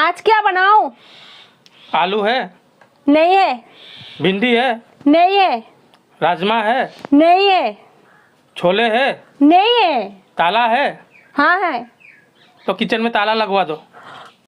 आज क्या बनाऊं आलू है नहीं है भिंडी है नहीं है राजमा है नहीं है छोले है नहीं है ताला है हाँ है तो किचन में ताला लगवा दो